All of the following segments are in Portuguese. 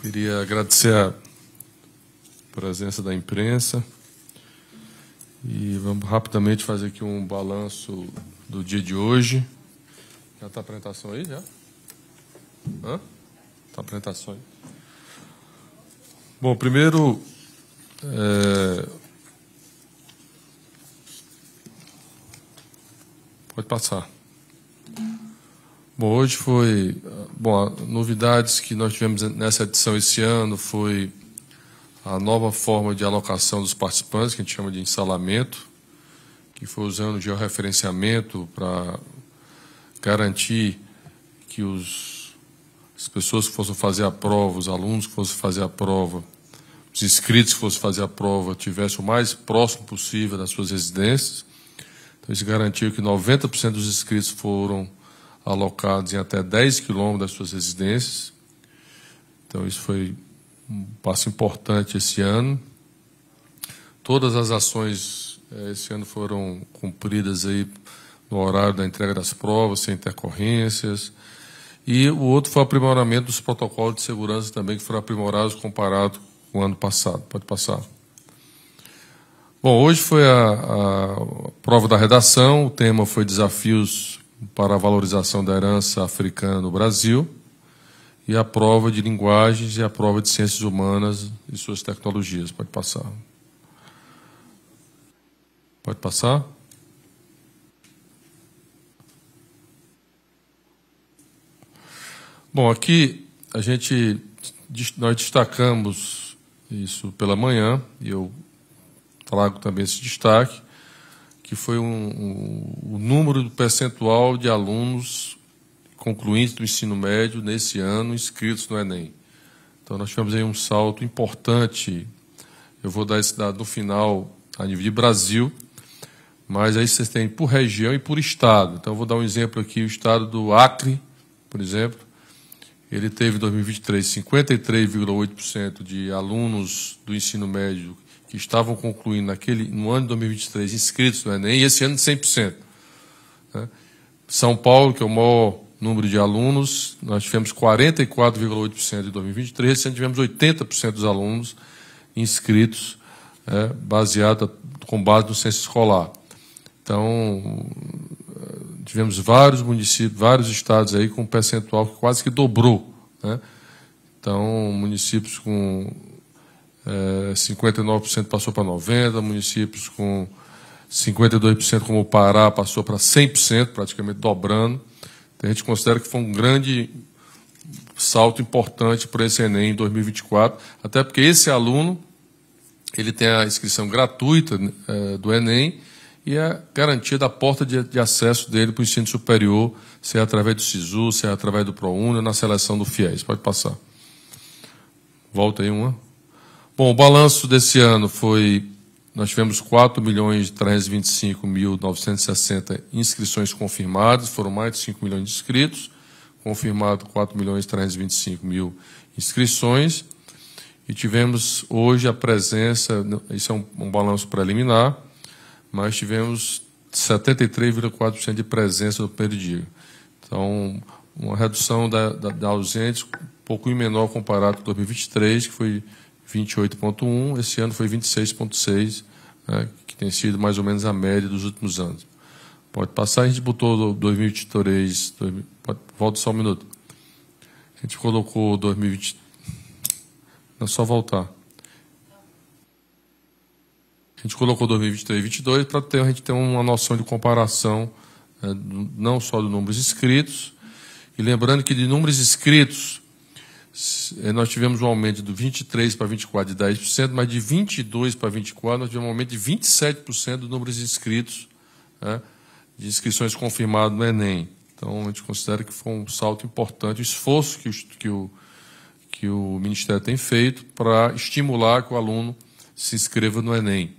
Queria agradecer a presença da imprensa e vamos rapidamente fazer aqui um balanço do dia de hoje. Já está a apresentação aí, já? Hã? Está a apresentação aí. Bom, primeiro, é... pode passar. Bom, hoje foi. Bom, novidades que nós tivemos nessa edição esse ano foi a nova forma de alocação dos participantes, que a gente chama de ensalamento, que foi usando georreferenciamento para garantir que os, as pessoas que fossem fazer a prova, os alunos que fossem fazer a prova, os inscritos que fossem fazer a prova, tivessem o mais próximo possível das suas residências. Então, isso garantiu que 90% dos inscritos foram alocados em até 10 quilômetros das suas residências. Então, isso foi um passo importante esse ano. Todas as ações eh, esse ano foram cumpridas aí no horário da entrega das provas, sem intercorrências. E o outro foi o aprimoramento dos protocolos de segurança também, que foram aprimorados comparado com o ano passado. Pode passar. Bom, hoje foi a, a prova da redação, o tema foi desafios para a valorização da herança africana no Brasil e a prova de linguagens e a prova de ciências humanas e suas tecnologias. Pode passar. Pode passar? Bom, aqui a gente nós destacamos isso pela manhã e eu trago também esse destaque que foi um, um, o número do percentual de alunos concluintes do ensino médio nesse ano inscritos no Enem. Então, nós tivemos aí um salto importante. Eu vou dar esse dado no final, a nível de Brasil, mas aí vocês têm por região e por estado. Então, eu vou dar um exemplo aqui: o estado do Acre, por exemplo, ele teve em 2023 53,8% de alunos do ensino médio que estavam concluindo naquele, no ano de 2023 inscritos no Enem, e esse ano de 100%. Né? São Paulo, que é o maior número de alunos, nós tivemos 44,8% em 2023, esse ano tivemos 80% dos alunos inscritos, é, com base no censo escolar. Então, tivemos vários municípios, vários estados aí com um percentual que quase que dobrou. Né? Então, municípios com eh, 59% passou para 90%, municípios com 52% como o Pará passou para 100%, praticamente dobrando. Então, a gente considera que foi um grande salto importante para esse Enem em 2024, até porque esse aluno ele tem a inscrição gratuita eh, do Enem e a garantia da porta de, de acesso dele para o ensino superior, se é através do SISU, se é através do ou na seleção do FIES. Pode passar. Volta aí uma. Bom, o balanço desse ano foi nós tivemos 4 milhões 325.960 inscrições confirmadas, foram mais de 5 milhões de inscritos, confirmado 4 milhões 325 mil inscrições. E tivemos hoje a presença, isso é um, um balanço preliminar, mas tivemos 73,4% de presença do primeiro dia. Então, uma redução da, da, da ausentes um pouco menor comparado com 2023, que foi 28,1, esse ano foi 26,6, né, que tem sido mais ou menos a média dos últimos anos. Pode passar, a gente botou 2023, 2000, pode, volta só um minuto. A gente colocou 2020, não é só voltar. A gente colocou 2023 e 2022 para ter, a gente ter uma noção de comparação, né, não só dos números inscritos, e lembrando que de números inscritos, eh, nós tivemos um aumento do 23 para 24 de 10%, mas de 22 para 24 nós tivemos um aumento de 27% do número de inscritos, né, de inscrições confirmadas no Enem. Então, a gente considera que foi um salto importante, o esforço que o, que o, que o Ministério tem feito para estimular que o aluno se inscreva no Enem.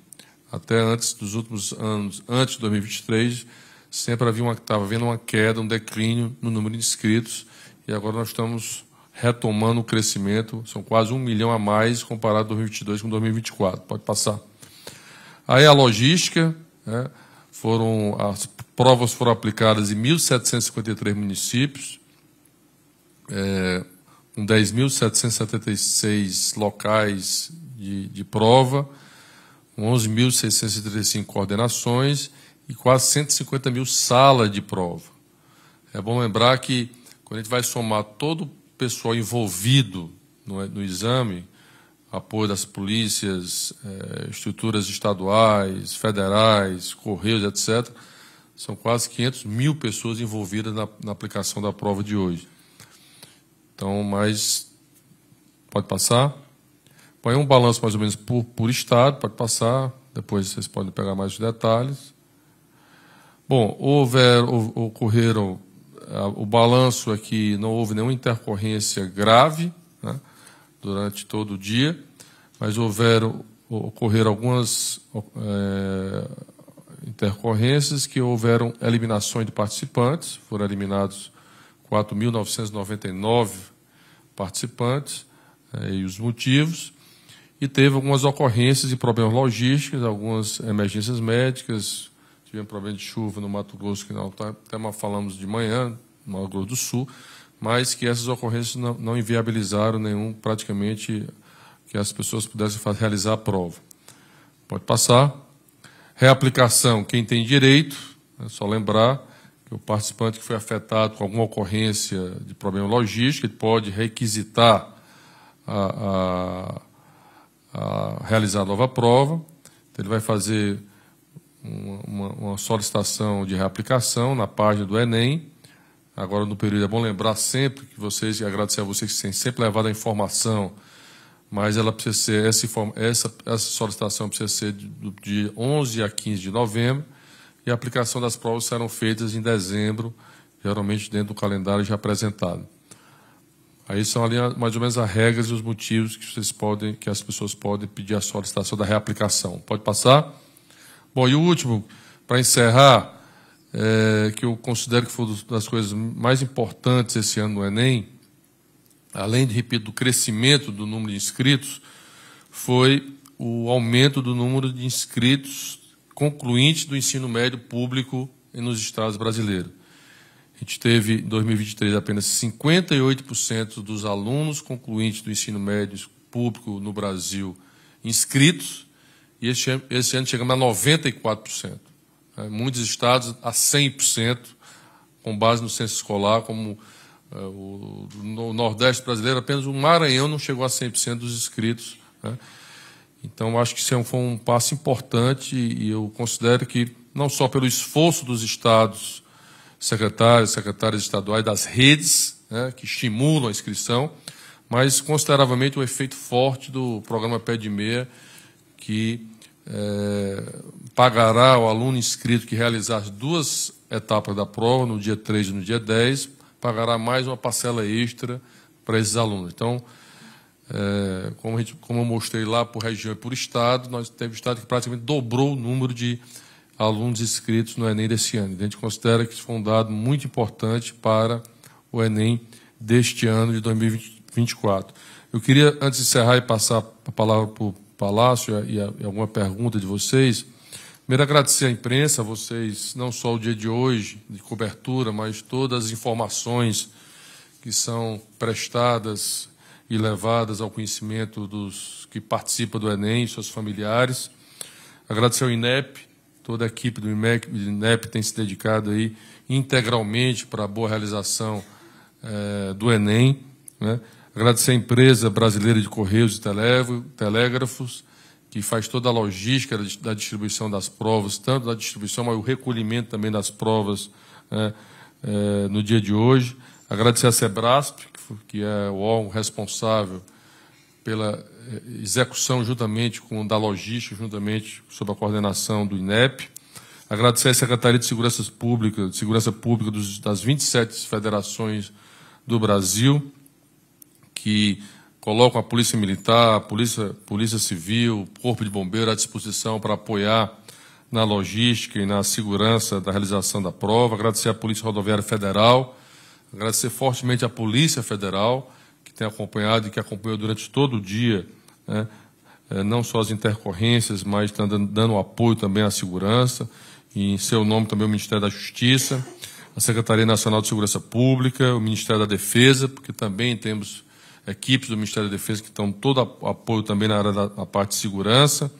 Até antes dos últimos anos, antes de 2023, sempre havia uma, estava havendo uma queda, um declínio no número de inscritos, e agora nós estamos retomando o crescimento, são quase um milhão a mais comparado 2022 com 2024. Pode passar. Aí a logística, né? foram as provas foram aplicadas em 1.753 municípios, é, com 10.776 locais de, de prova, 11.635 coordenações e quase 150 mil salas de prova. É bom lembrar que quando a gente vai somar todo o pessoal envolvido no, no exame, apoio das polícias, é, estruturas estaduais, federais, correios, etc., são quase 500 mil pessoas envolvidas na, na aplicação da prova de hoje. Então, mas. Pode passar? Põe é um balanço mais ou menos por, por estado, pode passar. Depois vocês podem pegar mais detalhes. Bom, houver, ocorreram ah, o balanço é que não houve nenhuma intercorrência grave né, durante todo o dia, mas houveram, ocorreram algumas é, intercorrências que houveram eliminações de participantes, foram eliminados 4.999 participantes é, e os motivos, e teve algumas ocorrências de problemas logísticos, algumas emergências médicas, Tivemos problema de chuva no Mato Grosso, que nós tá, até falamos de manhã, no Mato Grosso do Sul, mas que essas ocorrências não, não inviabilizaram nenhum, praticamente, que as pessoas pudessem realizar a prova. Pode passar. Reaplicação, quem tem direito, é só lembrar que o participante que foi afetado com alguma ocorrência de problema logístico, ele pode requisitar a, a, a realizar a nova prova. Então, ele vai fazer uma, uma, uma solicitação de reaplicação na página do Enem. Agora, no período, é bom lembrar sempre que vocês, e agradecer a vocês que têm sempre levado a informação, mas ela precisa ser, essa, essa, essa solicitação precisa ser de, de 11 a 15 de novembro, e a aplicação das provas serão feitas em dezembro, geralmente dentro do calendário já apresentado. Aí são ali mais ou menos as regras e os motivos que vocês podem, que as pessoas podem pedir a solicitação da reaplicação. Pode passar? Bom, e o último, para encerrar, é, que eu considero que foi uma das coisas mais importantes esse ano no Enem, além, de, repito, do crescimento do número de inscritos, foi o aumento do número de inscritos concluintes do ensino médio público nos estados brasileiros. A gente teve, em 2023, apenas 58% dos alunos concluintes do ensino médio público no Brasil inscritos, e esse ano chegamos a 94%. Né? Muitos estados a 100%, com base no censo escolar, como eh, o, no Nordeste brasileiro, apenas o Maranhão não chegou a 100% dos inscritos. Né? Então, acho que isso é foi um passo importante e eu considero que, não só pelo esforço dos estados, secretários, secretárias estaduais, das redes, né, que estimulam a inscrição, mas consideravelmente o efeito forte do programa Pé de Meia, que é, pagará ao aluno inscrito que realizar duas etapas da prova, no dia 3 e no dia 10, pagará mais uma parcela extra para esses alunos. Então, é, como, gente, como, eu mostrei lá por região e por estado, nós teve estado que praticamente dobrou o número de alunos inscritos no Enem desse ano. A gente considera que isso foi um dado muito importante para o Enem deste ano de 2024. Eu queria, antes de encerrar e passar a palavra para o Palácio e, a, e alguma pergunta de vocês. Primeiro, agradecer à imprensa, a vocês, não só o dia de hoje, de cobertura, mas todas as informações que são prestadas e levadas ao conhecimento dos que participam do Enem, seus familiares. Agradecer ao INEP, toda a equipe do, IMEC, do INEP tem se dedicado aí integralmente para a boa realização eh, do Enem. Né? Agradecer a empresa brasileira de Correios e Telégrafos, que faz toda a logística da distribuição das provas, tanto da distribuição, mas o recolhimento também das provas né, é, no dia de hoje. Agradecer a Sebrasp, que é o órgão responsável pela eh, execução juntamente com da logística, juntamente sob a coordenação do INEP. Agradecer à Secretaria de Segurança Pública, de Segurança Pública dos, das 27 federações do Brasil que colocam a Polícia Militar, a Polícia, Polícia Civil, Corpo de Bombeiro à disposição para apoiar na logística e na segurança da realização da prova. Agradecer à Polícia Rodoviária Federal, agradecer fortemente à Polícia Federal, que tem acompanhado e que acompanhou durante todo o dia, né, eh, não só as intercorrências, mas está dando apoio também à segurança. E em seu nome também o Ministério da Justiça, a Secretaria Nacional de Segurança Pública, o Ministério da Defesa, porque também temos equipes do Ministério da Defesa que estão todo apoio também na área da parte de segurança.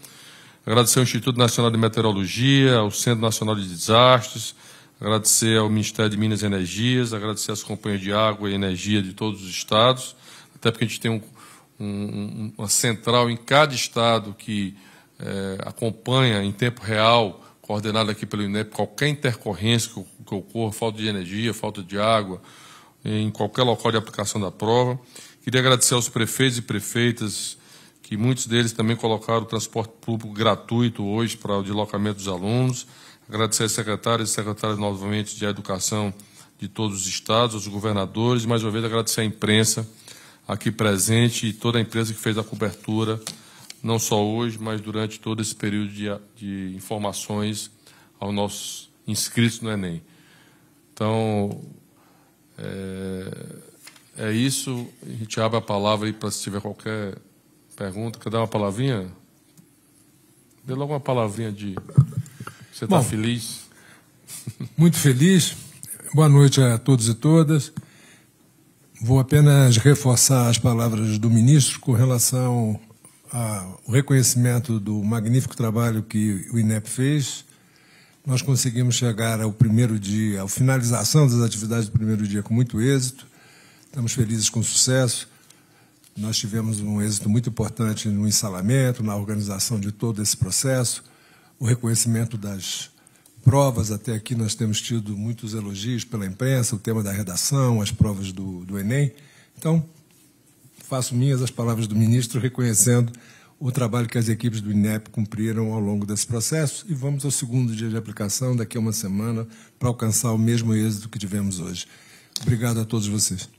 Agradecer ao Instituto Nacional de Meteorologia, ao Centro Nacional de Desastres, agradecer ao Ministério de Minas e Energias, agradecer às companhias de água e energia de todos os estados, até porque a gente tem um, um, uma central em cada estado que é, acompanha em tempo real, coordenada aqui pelo INEP, qualquer intercorrência que, que ocorra, falta de energia, falta de água, em qualquer local de aplicação da prova. Queria agradecer aos prefeitos e prefeitas, que muitos deles também colocaram o transporte público gratuito hoje para o deslocamento dos alunos. Agradecer às secretárias e secretárias novamente de Educação de todos os estados, aos governadores, e mais uma vez agradecer à imprensa aqui presente e toda a imprensa que fez a cobertura, não só hoje, mas durante todo esse período de, de informações aos nossos inscritos no Enem. Então, é, é isso. A gente abre a palavra aí para se tiver qualquer pergunta. Quer dar uma palavrinha? Dê logo uma palavrinha de. Você está feliz? Muito feliz. Boa noite a todos e todas. Vou apenas reforçar as palavras do ministro com relação ao reconhecimento do magnífico trabalho que o INEP fez. Nós conseguimos chegar ao primeiro dia, à finalização das atividades do primeiro dia com muito êxito. Estamos felizes com o sucesso. Nós tivemos um êxito muito importante no ensalamento, na organização de todo esse processo, o reconhecimento das provas. Até aqui nós temos tido muitos elogios pela imprensa, o tema da redação, as provas do, do Enem. Então, faço minhas as palavras do ministro, reconhecendo o trabalho que as equipes do INEP cumpriram ao longo desse processo e vamos ao segundo dia de aplicação, daqui a uma semana, para alcançar o mesmo êxito que tivemos hoje. Obrigado a todos vocês.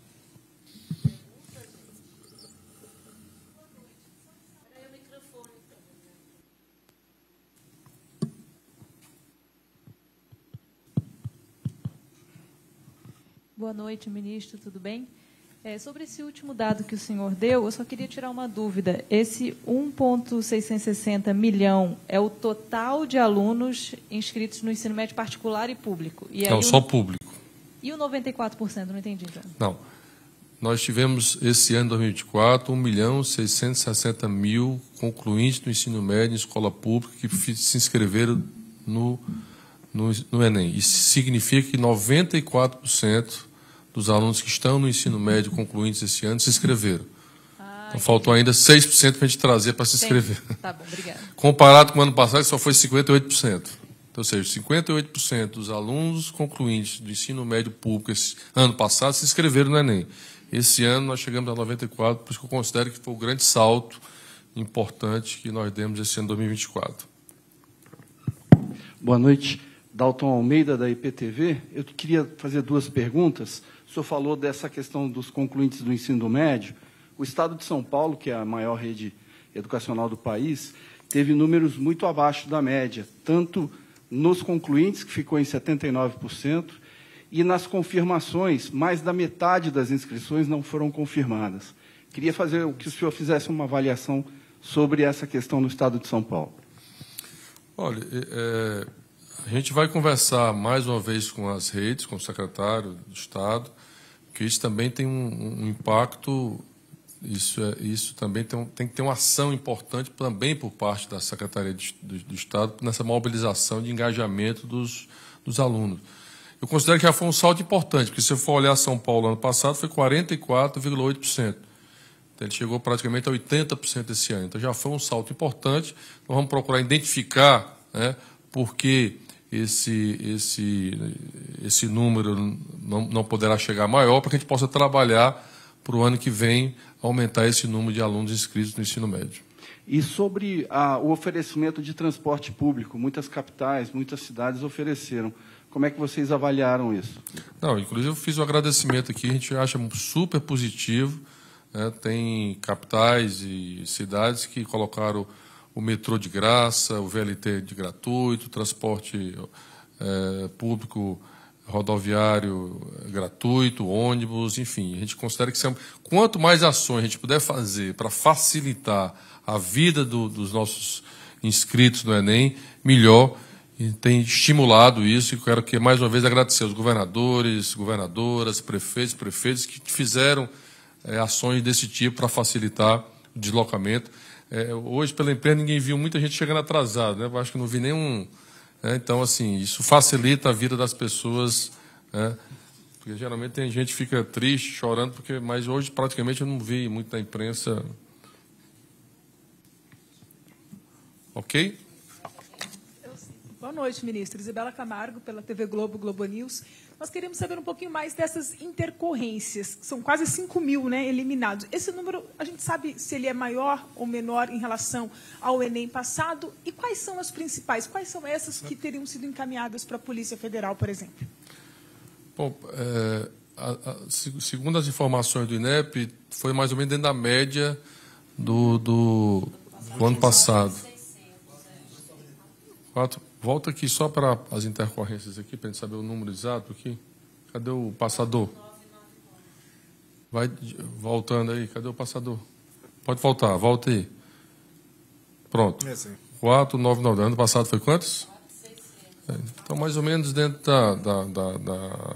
Boa noite, ministro, tudo bem? É, sobre esse último dado que o senhor deu, eu só queria tirar uma dúvida. Esse 1,660 milhão é o total de alunos inscritos no ensino médio particular e público? E Não, só público. E o 94%? Não entendi, então. Não. Nós tivemos, esse ano de 2024, 1 milhão 660 mil concluintes do ensino médio em escola pública que se inscreveram no, no, no Enem. Isso significa que 94% dos alunos que estão no ensino médio concluintes esse ano se inscreveram. Ah, então, faltou ainda 6% para a gente trazer para se inscrever. Tá bom, obrigada. Comparado com o ano passado, só foi 58%. Então, ou seja, 58% dos alunos concluintes do ensino médio público esse ano passado se inscreveram no Enem. Esse ano nós chegamos a 94%, por isso que eu considero que foi o grande salto importante que nós demos esse ano 2024. Boa noite. Dalton Almeida, da IPTV. Eu queria fazer duas perguntas. O senhor falou dessa questão dos concluintes do ensino médio. O estado de São Paulo, que é a maior rede educacional do país, teve números muito abaixo da média, tanto nos concluintes, que ficou em 79%, e nas confirmações, mais da metade das inscrições não foram confirmadas. Queria fazer o que o senhor fizesse uma avaliação sobre essa questão no Estado de São Paulo. Olha, é, é a gente vai conversar mais uma vez com as redes, com o secretário do Estado, que isso também tem um, um impacto, isso, é, isso também tem, tem, que ter uma ação importante também por parte da Secretaria de, do, do, Estado nessa mobilização de engajamento dos, dos alunos. Eu considero que já foi um salto importante, porque se você for olhar São Paulo ano passado, foi 44,8%. Então, ele chegou praticamente a 80% esse ano. Então já foi um salto importante. Nós vamos procurar identificar né, por que esse, esse, esse número não, não poderá chegar maior para que a gente possa trabalhar para o ano que vem aumentar esse número de alunos inscritos no ensino médio. E sobre a, o oferecimento de transporte público, muitas capitais, muitas cidades ofereceram. Como é que vocês avaliaram isso? Não, inclusive eu fiz um agradecimento aqui, a gente acha super positivo. Né? Tem capitais e cidades que colocaram o metrô de graça, o VLT de gratuito, transporte é, público rodoviário eh, gratuito, ônibus, enfim, a gente considera que sempre, é quanto mais ações a gente puder fazer para facilitar a vida do, dos nossos inscritos no Enem, melhor. E tem estimulado isso e quero que mais uma vez agradecer aos governadores, governadoras, prefeitos, prefeitos que fizeram é, ações desse tipo para facilitar o deslocamento. É, hoje, pela empresa, ninguém viu muita gente chegando atrasada, né? Eu acho que não vi nenhum. Né? Então, assim, isso facilita a vida das pessoas, né? Porque geralmente tem gente que fica triste, chorando, porque, mas hoje praticamente eu não vi muito imprensa. Ok? Boa noite, ministro. Isabela Camargo, pela TV Globo, Globo News. Nós queremos saber um pouquinho mais dessas intercorrências. São quase 5 mil né, eliminados. Esse número, a gente sabe se ele é maior ou menor em relação ao Enem passado? E quais são as principais? Quais são essas que teriam sido encaminhadas para a Polícia Federal, por exemplo? Bom, é, a, a, segundo as informações do INEP, foi mais ou menos dentro da média do, do, do ano passado. Quatro, Volta aqui só para as intercorrências aqui, para a gente saber o número exato aqui. Cadê o passador? Vai voltando aí, cadê o passador? Pode voltar, volta aí. Pronto. 499. É assim. Ano passado foi quantos? então, mais ou menos dentro da, da, da, da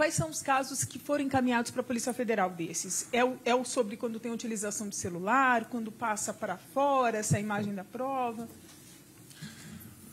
quais são os casos que foram encaminhados para a Polícia Federal desses? É o, é o sobre quando tem utilização de celular, quando passa para fora essa é imagem da prova?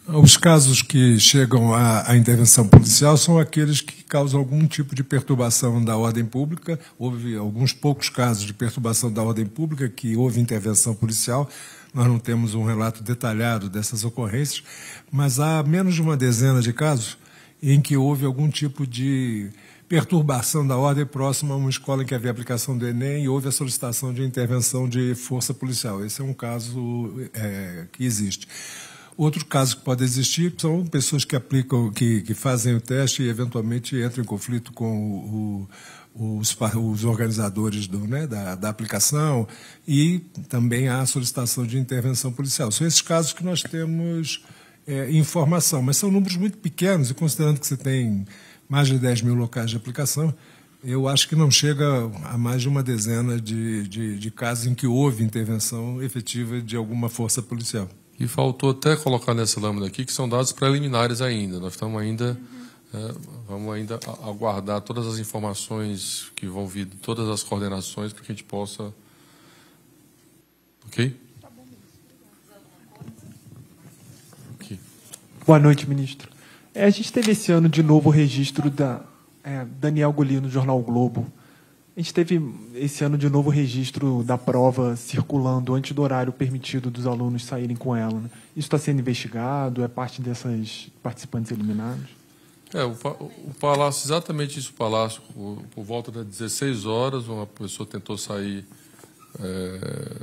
Os casos que chegam à, à, intervenção policial são aqueles que causam algum tipo de perturbação da ordem pública. Houve alguns poucos casos de perturbação da ordem pública que houve intervenção policial. Nós não temos um relato detalhado dessas ocorrências, mas há menos de uma dezena de casos em que houve algum tipo de perturbação da ordem próxima a uma escola em que havia aplicação do Enem e houve a solicitação de intervenção de força policial. Esse é um caso é, que existe. Outro caso que pode existir são pessoas que aplicam, que, que fazem o teste e eventualmente entram em conflito com o, o, os, os, organizadores do, né, da, da aplicação e também há a solicitação de intervenção policial. São esses casos que nós temos é, informação, mas são números muito pequenos e considerando que você tem mais de 10 mil locais de aplicação. Eu acho que não chega a mais de uma dezena de, de, de casos em que houve intervenção efetiva de alguma força policial. E faltou até colocar nessa lâmina aqui que são dados preliminares ainda. Nós estamos ainda é, vamos ainda aguardar todas as informações que vão vir, todas as coordenações para que a gente possa. Ok? Boa noite, ministro. É, a gente teve esse ano de novo o registro da é, Daniel Golino, do Jornal o Globo. A gente teve esse ano de novo o registro da prova circulando antes do horário permitido dos alunos saírem com ela. Né? Isso está sendo investigado? É parte dessas participantes eliminadas? É, o, o Palácio, exatamente isso, o Palácio, por, por, volta das 16 horas, uma pessoa tentou sair é,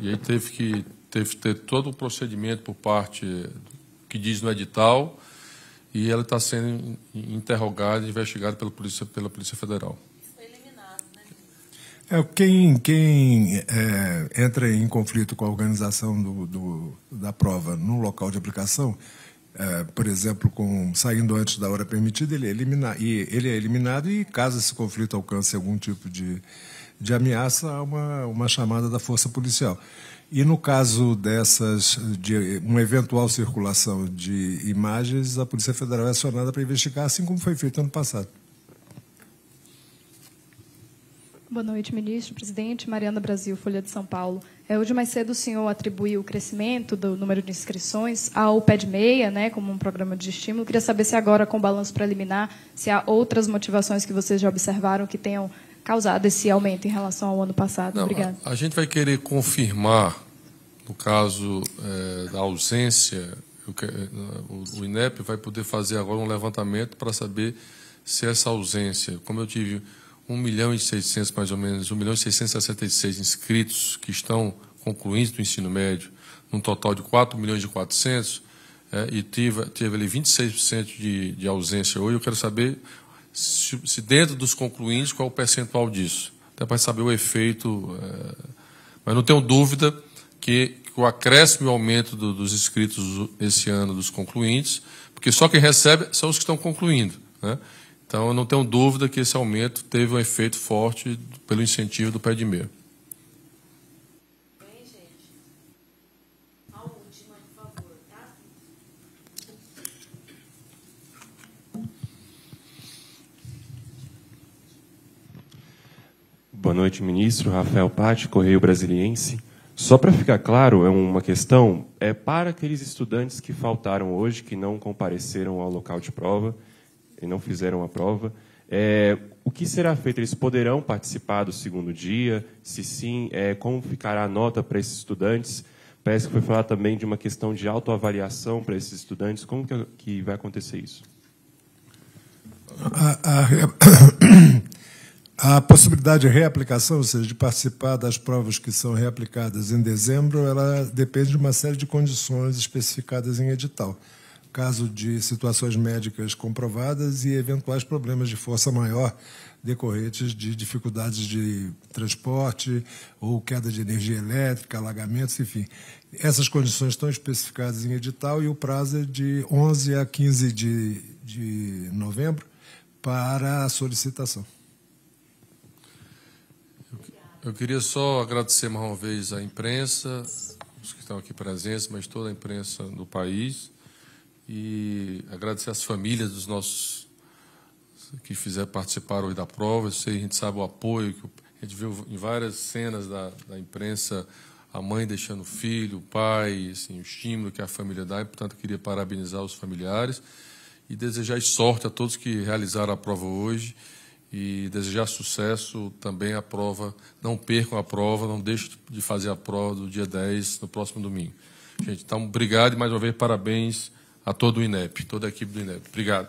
e aí teve que teve que ter todo o procedimento por parte que diz no edital e ela está sendo interrogada, e investigada pela Polícia, pela polícia Federal. Né, é, quem quem é, entra em conflito com a organização do, do, da prova no local de aplicação, é, por exemplo, com, saindo antes da hora permitida, ele é, e, ele é eliminado e, caso esse conflito alcance algum tipo de, de ameaça, há uma, uma chamada da força policial. E no caso dessas, de uma eventual circulação de imagens, a Polícia Federal é acionada para investigar, assim como foi feito ano passado. Boa noite, ministro, presidente. Mariana Brasil, Folha de São Paulo. É, hoje mais cedo o senhor atribuiu o crescimento do número de inscrições ao PED Meia, né, como um programa de estímulo. Queria saber se agora, com o balanço preliminar, se há outras motivações que vocês já observaram que tenham causado esse aumento em relação ao ano passado? Obrigada. A, a, gente vai querer confirmar, no caso é, da ausência, o, o INEP vai poder fazer agora um levantamento para saber se essa ausência, como eu tive 1 milhão e 600, mais ou menos, 1 milhão e 666 inscritos que estão concluindo o ensino médio, num total de 4 milhões e 400, é, e tive, tive ali 26% de, de ausência hoje, eu quero saber se, se dentro dos concluintes, qual é o percentual disso. Até para saber o efeito. É, mas não tenho dúvida que, que o acréscimo e o aumento do, dos inscritos esse ano dos concluintes, porque só quem recebe são os que estão concluindo. Né? Então, eu não tenho dúvida que esse aumento teve um efeito forte pelo incentivo do pé de meia. noite, ministro. Rafael Patti, Correio Brasiliense. Só para ficar claro, é uma questão, é para aqueles estudantes que faltaram hoje, que não compareceram ao local de prova e não fizeram a prova, é, o que será feito? Eles poderão participar do segundo dia? Se sim, é, como ficará a nota para esses estudantes? Parece que foi falar também de uma questão de autoavaliação para esses estudantes. Como que, que vai acontecer isso? A, a, a possibilidade de reaplicação, ou seja, de participar das provas que são reaplicadas em dezembro, ela depende de uma série de condições especificadas em edital. Caso de situações médicas comprovadas e eventuais problemas de força maior decorrentes de dificuldades de transporte ou queda de energia elétrica, alagamentos, enfim. Essas condições estão especificadas em edital e o prazo é de 11 a 15 de, de novembro para a solicitação. Eu queria só agradecer mais uma vez à imprensa, os que estão aqui presentes, mas toda a imprensa do país, e agradecer às famílias dos nossos que fizeram participar hoje da prova. Eu sei, a gente sabe o apoio que a gente viu em várias cenas da, da imprensa, a mãe deixando o filho, o pai, assim, o estímulo que a família dá, e, portanto, eu queria parabenizar os familiares e desejar sorte a todos que realizaram a prova hoje e desejar sucesso também à prova. Não percam a prova, não deixem de fazer a prova do dia 10, no próximo domingo. Gente, então, obrigado e mais uma vez, parabéns a todo o INEP, toda a equipe do INEP. Obrigado.